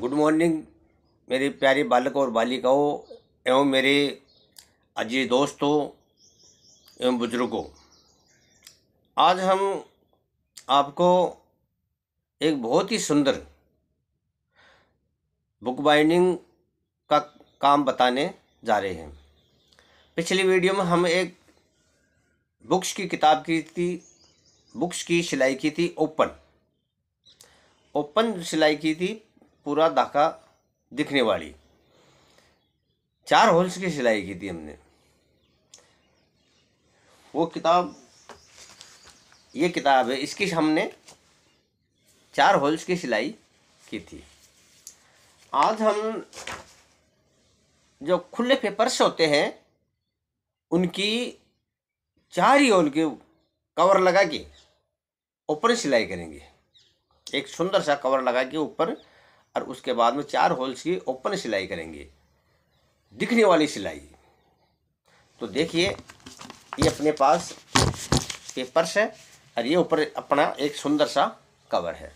good morning मेरे प्यारे बालक और बालिकाओं एवं मेरे अजीज दोस्तों एवं बुजुर्गों आज हम आपको एक बहुत ही सुंदर बुक बाइंडिंग का काम बताने जा रहे हैं पिछली वीडियो में हम एक बुक्स की किताब की थी बुक्स की सिलाई की थी ओपन ओपन सिलाई की थी पूरा धाका दिखने वाली चार होल्स की सिलाई की थी हमने वो किताब ये किताब है इसकी हमने चार होल्स की सिलाई की थी आज हम जो खुले पेपर्स होते हैं उनकी चार ही होल के कवर लगा के ऊपर सिलाई करेंगे एक सुंदर सा कवर लगा के ऊपर और उसके बाद में चार होल्स की ओपन सिलाई करेंगे दिखने वाली सिलाई तो देखिए ये अपने पास पेपर्स है और ये ऊपर अपना एक सुंदर सा कवर है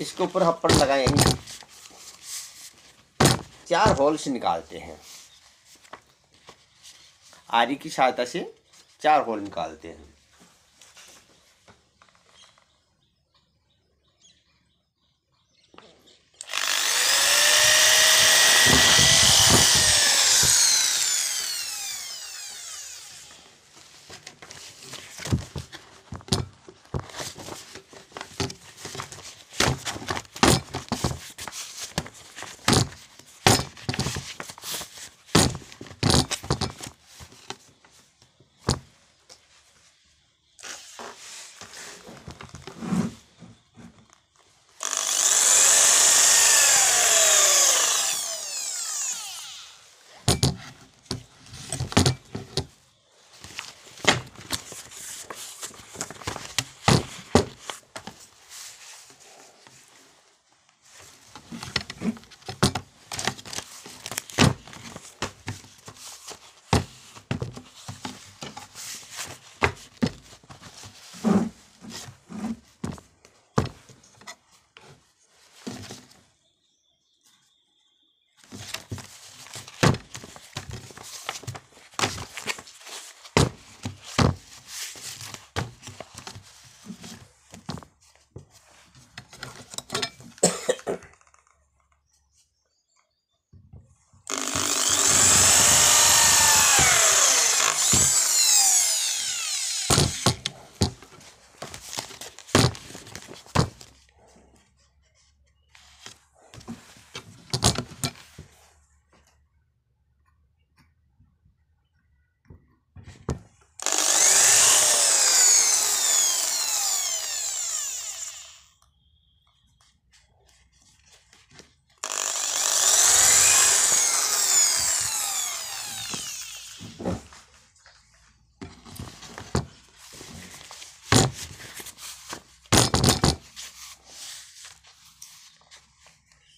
इसके ऊपर हम पर लगाएंगे चार होल्स निकालते हैं आरी की सहायता से चार होल निकालते हैं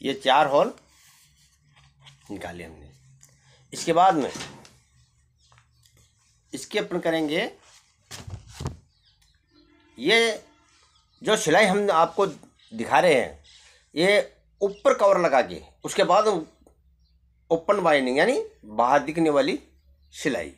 ये चार होल निकाले हमने इसके बाद में इसके अपन करेंगे ये जो सिलाई हम आपको दिखा रहे हैं ये ऊपर कवर लगा के उसके बाद ओपन बाइनिंग यानी बाहर दिखने वाली सिलाई